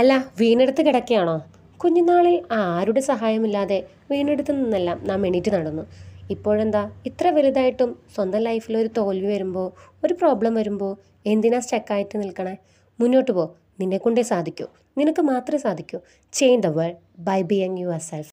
അല്ല വീണെടുത്ത് കിടക്കുകയാണോ കുഞ്ഞുനാളിൽ ആരുടെ സഹായമില്ലാതെ വീണെടുത്ത് നിന്നെല്ലാം നാം എണീറ്റ് നടന്നു ഇപ്പോഴെന്താ ഇത്ര വലുതായിട്ടും സ്വന്തം ലൈഫിൽ ഒരു തോൽവി വരുമ്പോൾ ഒരു പ്രോബ്ലം വരുമ്പോൾ എന്തിനാ സ്റ്റക്കായിട്ട് നിൽക്കണേ മുന്നോട്ട് പോ നിന്നെക്കൊണ്ടേ സാധിക്കൂ നിനക്ക് മാത്രമേ സാധിക്കൂ change the world by being your self